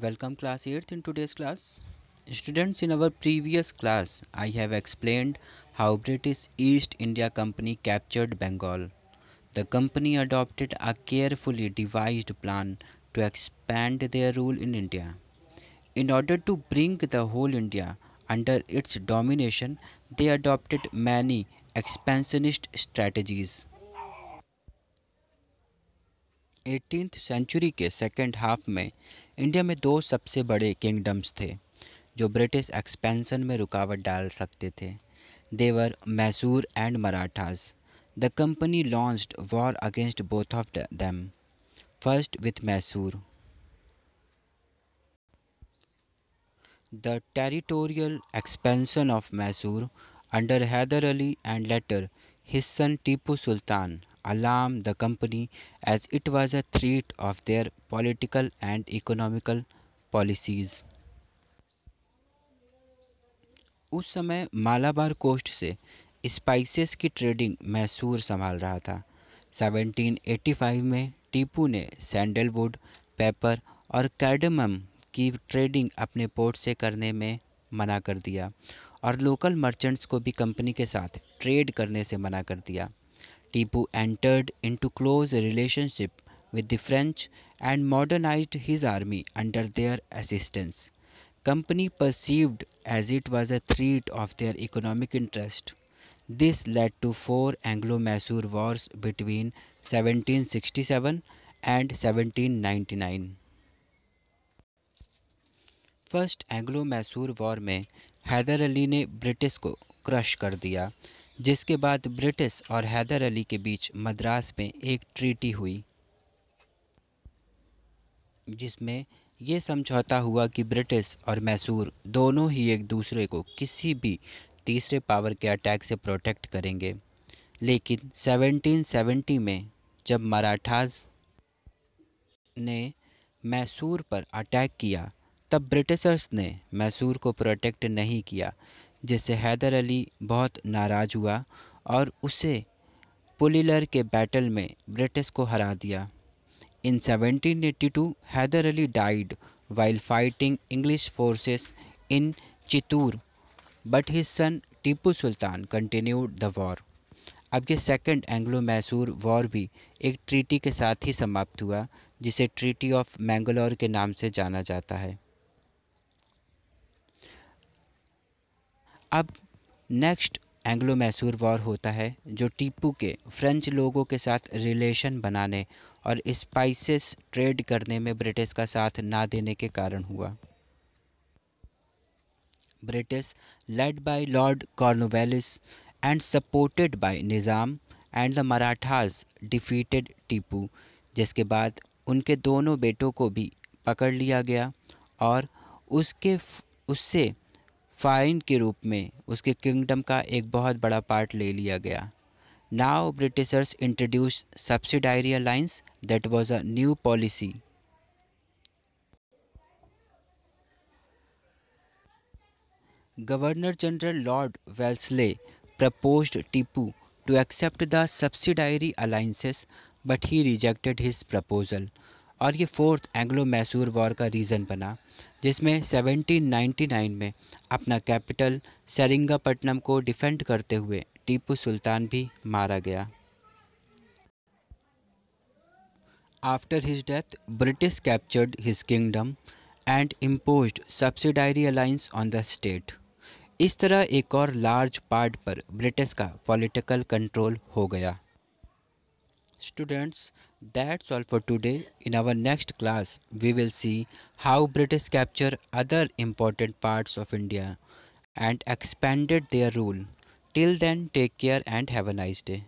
Welcome class 8th in today's class. Students in our previous class I have explained how British East India Company captured Bengal. The company adopted a carefully devised plan to expand their rule in India. In order to bring the whole India under its domination they adopted many expansionist strategies. Eighteen century के second half में India में दो सबसे बड़े kingdoms थे जो British expansion में रुकावट डाल सकते थे they were Mysore and Marathas the company launched war against both of them first with Mysore the territorial expansion of Mysore under Haider Ali and later his son Tipu Sultan alarm the company as it was a threat of their political and economical policies. us samay malabar coast se spices ki trading mysur sambhal raha tha 1785 में टीपू ने sandalwood paper और कैडमम की trading अपने port से करने में मना कर दिया और लोकल मर्चेंट्स को भी कंपनी के साथ ट्रेड करने से मना कर दिया Tipu entered into close relationship with the French and modernized his army under their assistance. Company perceived as it was a threat of their economic interest. This led to four Anglo-Mysore wars between 1767 and 1799. First Anglo-Mysore War में हैदर ने British को crush कर दिया जिसके बाद British और हैदर अली के बीच मद्रास में एक ट्रीटी हुई जिसमें यह समझौता हुआ कि ब्रिटिश और मैसूर दोनों ही एक दूसरे को किसी भी तीसरे पावर के अटैक से प्रोटेक्ट करेंगे लेकिन 1770 में जब मराठाज ने मैसूर पर अटैक किया तब ब्रिटिशर्स ने मैसूर को प्रोटेक्ट नहीं किया जिससे हैदर अली बहुत नाराज़ हुआ और उसे पुलिलर के बैटल में ब्रिटिश को हरा दिया in 1782 Haider Ali died while fighting English forces in Chittoor but his son Tipu Sultan continued the war अब ये सेकेंड एंग्लो मैसूर वॉर भी एक ट्रीटी के साथ ही समाप्त हुआ जिसे ट्रीटी ऑफ मैंगलोर के नाम से जाना जाता है अब नेक्स्ट एंग्लो मैसूर वॉर होता है जो टीपू के फ्रेंच लोगों के साथ रिलेशन बनाने और स्पाइसेस ट्रेड करने में ब्रिटिश का साथ ना देने के कारण हुआ British led by Lord Cornwallis and supported by Nizam and the Marathas defeated Tipu जिसके बाद उनके दोनों बेटों को भी पकड़ लिया गया और उसके उससे फाइन के रूप में उसके किंगडम का एक बहुत बड़ा पार्ट ले लिया गया now Britishers introduce subsidiary alliance that was a new policy governor general Lord Wellesley propose Tipu to accept the subsidiary alliances but he rejected his proposal और ये फोर्थ एंग्लो मैसूर वॉर का रीज़न बना जिसमें 1799 में अपना कैपिटल सरिंगापट्टनम को डिफेंड करते हुए टीपू सुल्तान भी मारा गया after his death British captured his kingdom and impose subsidiary alliance on the state इस तरह एक और लार्ज पार्ट पर ब्रिटिश का पॉलिटिकल कंट्रोल हो गया Students, that's all for today. In our next class, we will see how British capture other important parts of India and expanded their rule. Till then, take care and have a nice day.